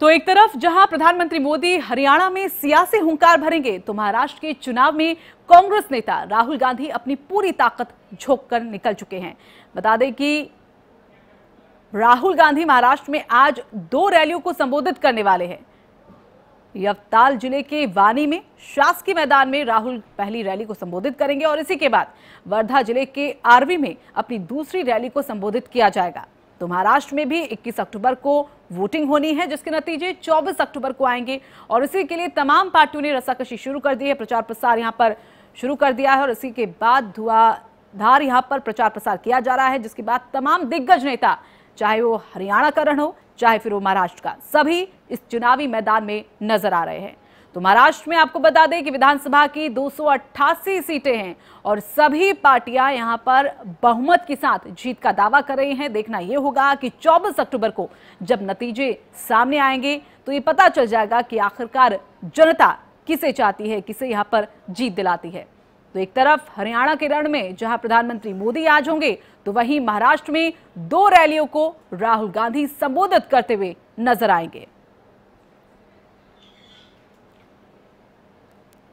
तो एक तरफ जहां प्रधानमंत्री मोदी हरियाणा में सियासी हुंकार भरेंगे तो महाराष्ट्र के चुनाव में कांग्रेस नेता राहुल गांधी अपनी पूरी ताकत झोंक कर निकल चुके हैं बता दें कि राहुल गांधी महाराष्ट्र में आज दो रैलियों को संबोधित करने वाले हैं यवताल जिले के वानी में शासकीय मैदान में राहुल पहली रैली को संबोधित करेंगे और इसी के बाद वर्धा जिले के आरवी में अपनी दूसरी रैली को संबोधित किया जाएगा तो महाराष्ट्र में भी 21 अक्टूबर को वोटिंग होनी है जिसके नतीजे 24 अक्टूबर को आएंगे और इसी के लिए तमाम पार्टियों ने रसाकशी शुरू कर दी है प्रचार प्रसार यहाँ पर शुरू कर दिया है और इसी के बाद धुआंधार यहाँ पर प्रचार प्रसार किया जा रहा है जिसके बाद तमाम दिग्गज नेता चाहे वो हरियाणा का रण हो चाहे फिर वो महाराष्ट्र का सभी इस चुनावी मैदान में नजर आ रहे हैं तो महाराष्ट्र में आपको बता दें कि विधानसभा की दो सीटें हैं और सभी पार्टियां यहां पर बहुमत के साथ जीत का दावा कर रही हैं देखना यह होगा कि 24 अक्टूबर को जब नतीजे सामने आएंगे तो ये पता चल जाएगा कि आखिरकार जनता किसे चाहती है किसे यहां पर जीत दिलाती है तो एक तरफ हरियाणा के रण में जहां प्रधानमंत्री मोदी आज होंगे तो वहीं महाराष्ट्र में दो रैलियों को राहुल गांधी संबोधित करते हुए नजर आएंगे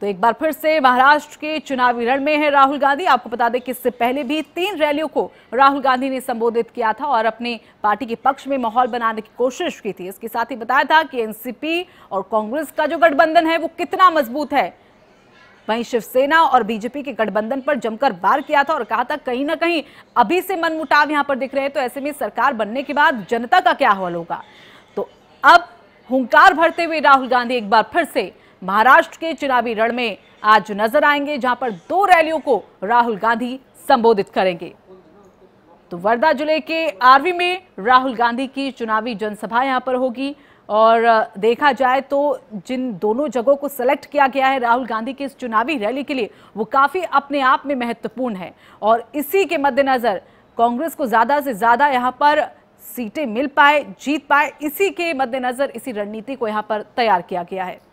तो एक बार फिर से महाराष्ट्र के चुनावी रण में है राहुल गांधी आपको बता दें कि इससे पहले भी तीन रैलियों को राहुल गांधी ने संबोधित किया था और अपनी पार्टी के पक्ष में माहौल बनाने की कोशिश की थी इसके साथ ही बताया था कि एनसीपी और कांग्रेस का जो गठबंधन है वो कितना मजबूत है वहीं शिवसेना और बीजेपी के गठबंधन पर जमकर वार किया था और कहा था कहीं ना कहीं अभी से मनमुटाव यहां पर दिख रहे हैं तो ऐसे में सरकार बनने के बाद जनता का क्या हाल होगा तो अब हुंकार भरते हुए राहुल गांधी एक बार फिर से महाराष्ट्र के चुनावी रण में आज नजर आएंगे जहां पर दो रैलियों को राहुल गांधी संबोधित करेंगे तो वर्धा जिले के आरवी में राहुल गांधी की चुनावी जनसभा यहाँ पर होगी और देखा जाए तो जिन दोनों जगहों को सिलेक्ट किया गया है राहुल गांधी की इस चुनावी रैली के लिए वो काफ़ी अपने आप में महत्वपूर्ण है और इसी के मद्देनज़र कांग्रेस को ज़्यादा से ज़्यादा यहाँ पर सीटें मिल पाए जीत पाए इसी के मद्देनज़र इसी रणनीति को यहाँ पर तैयार किया गया है